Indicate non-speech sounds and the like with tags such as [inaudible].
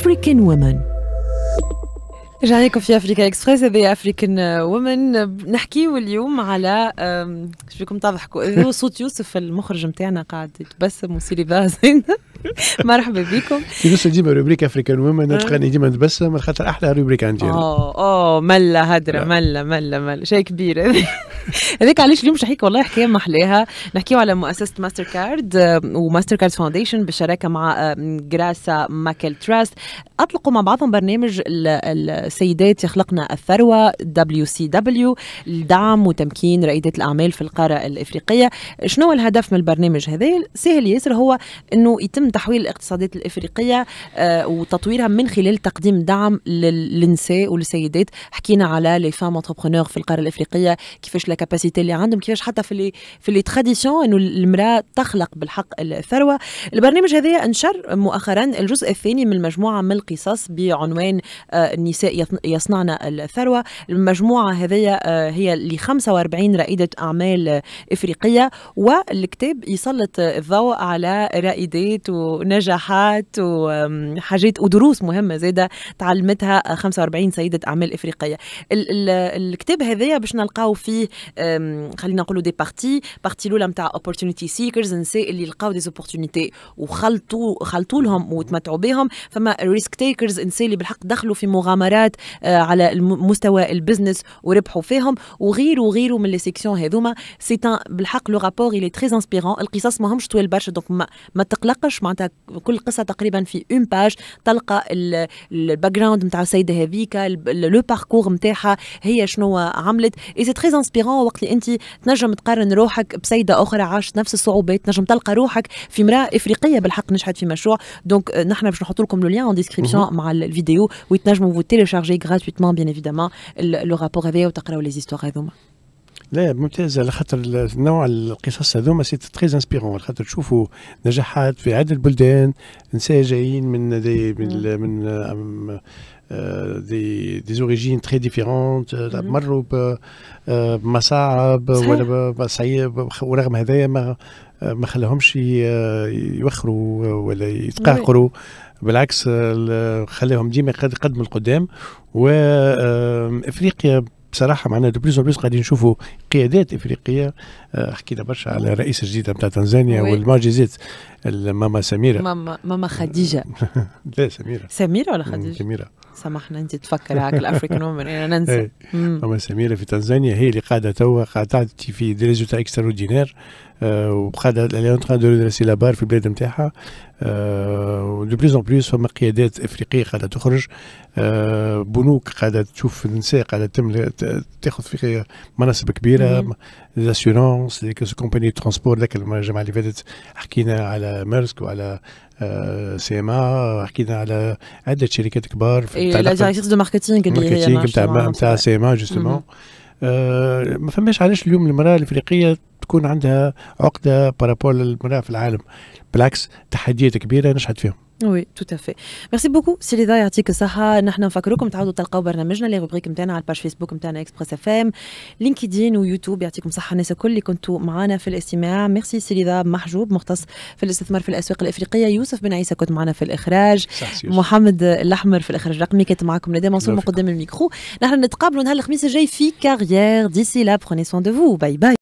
African Women رجعنا لكم في افريكا اكسبريس هذا افريكان وومن نحكيو اليوم على شو بكم تضحكوا هو صوت يوسف المخرج نتاعنا قاعد يتبسم وسيلي بازين [laughs] مرحبا بكم كيفاش ديما روبريك افريكان وومن تلقاني ديما نتبسم خاطر احلى روبريك عندي اوه اوه ملا هدره ملا ملا ملا شيء كبير [laughs] هذيك علاش اليوم مش نحكيك والله حكايه محلاها نحكيو على مؤسسه ماستر كارد وماستر كارد فاونديشن بالشراكه مع جراسا ماكل تراست اطلقوا مع بعضهم برنامج السيدات يخلقنا الثروه دبليو سي دبليو لدعم وتمكين رائدات الاعمال في القاره الافريقيه شنو الهدف من البرنامج هذا سهل ياسر هو انه يتم تحويل الاقتصادات الافريقيه آه، وتطويرها من خلال تقديم دعم للنساء والسيدات حكينا على لي فام في القاره الافريقيه كيفاش كاباسيتي اللي عندهم كيفاش حتى في اللي في لي تراديسيون انه المراه تخلق بالحق الثروه البرنامج هذا انشر مؤخرا الجزء الثاني من مجموعه من القصص بعنوان آه، النساء يصنعن الثروه المجموعه هذه آه، هي ل 45 رائده اعمال افريقيه والكتاب يسلط الضوء على رائدات ونجاحات وحاجات ودروس مهمه زاده تعلمتها 45 سيده اعمال افريقيه الكتاب هذايا باش نلقاو فيه خلينا نقولوا دي بارتي بارتي الاولى نتاع اوبورتونيتي سيكرز النساء اللي لقاو دي اوبورتونيتي وخلطوا خلطوا لهم وتمتعوا بهم فما ريسك تيكرز النساء اللي بالحق دخلوا في مغامرات آه، على مستوى البزنس وربحوا فيهم وغير وغيره من لي سيكسيون هذوما سي بالحق لو رابور اللي تري انسبيرون القصص ماهمش طويل برشا دونك ما, ما تقلقش معناتها كل قصه تقريبا في اون باج تلقى الباك جراوند نتاع السيده هذيك لو باركور نتاعها هي شنو عملت اي سي تري انسبيرون وقت اللي انت تنجم تقارن روحك بسيده اخرى عاشت نفس الصعوبات تنجم تلقى روحك في امراه افريقيه بالحق نجحت في مشروع دونك آه، نحن باش نحط لكم لو ليان اون ديسكريبسيون مع الفيديو وتنجموا فو تيليشارجي غراتويتمون بيان ايفيدامون لو رابور هذايا وتقراوا لي زيستوار هذوما لا ممتازه خاطر نوع القصص هذوما سي تري انسبيرون على خاطر تشوفوا نجاحات في عدد البلدان نساء جايين من دي من, من آه، دي دي زوريجين تري ديفيرونت مروا آه، بمصاعب ولا بصعيب ورغم هذايا ما آه، ما خلاهمش يوخروا ولا يتقهقروا بالعكس خلاهم ديما يقدموا القدام وافريقيا بصراحه معنا دو بليس بليس قاعدين نشوفوا قيادات افريقيه آه، حكينا برشا على الرئيسه الجديده نتاع تنزانيا والماجيزيت الماما سميره ماما ماما خديجه [laughs] لا سميره سميره ولا خديجه؟ سميره سامحنا انت تفكر هاك الافريكان وومن انا ننسى [laughs] إيه. ماما سميره في تنزانيا هي اللي قاعده توا قاعده في دي ريزولتا اكسترودينير وقاعده الان تخا دو لا في البلاد نتاعها دو بليز اون بليز فما قيادات افريقيه قاعده تخرج آه، بنوك قاعده تشوف النساء قاعده تاخذ في مناصب كبيره لاسيورونس كومباني ترونسبور ذاك الجمعه اللي فاتت حكينا على ميرسك وعلى آه، سي ام ا حكينا على عده شركات كبار في لا ديريكتيس دو ماركتينغ اللي هي نتاع سي ام جوستومون آه، ما فماش علاش اليوم المراه الافريقيه تكون عندها عقده بارابول للمناخ في العالم بالعكس تحديات كبيره نشهد فيهم وي تو تافي ميرسي بوكو سي ليدا يعطيك الصحة نحن نفكركم تعاودوا تلقاو برنامجنا لي روبريك نتاعنا على الباج فيسبوك نتاعنا اكسبريس اف ام لينكدين ويوتيوب يعطيكم الصحة الناس الكل اللي كنتوا معنا في الاستماع ميرسي سي ليدا محجوب مختص في الاستثمار في الأسواق الأفريقية يوسف بن عيسى كنت معنا في الإخراج محمد الأحمر في الإخراج الرقمي كنت معكم ندى منصور من قدام الميكرو نحن نتقابلوا نهار الخميس الجاي في كارير ديسي لا بروني سون دو فو باي باي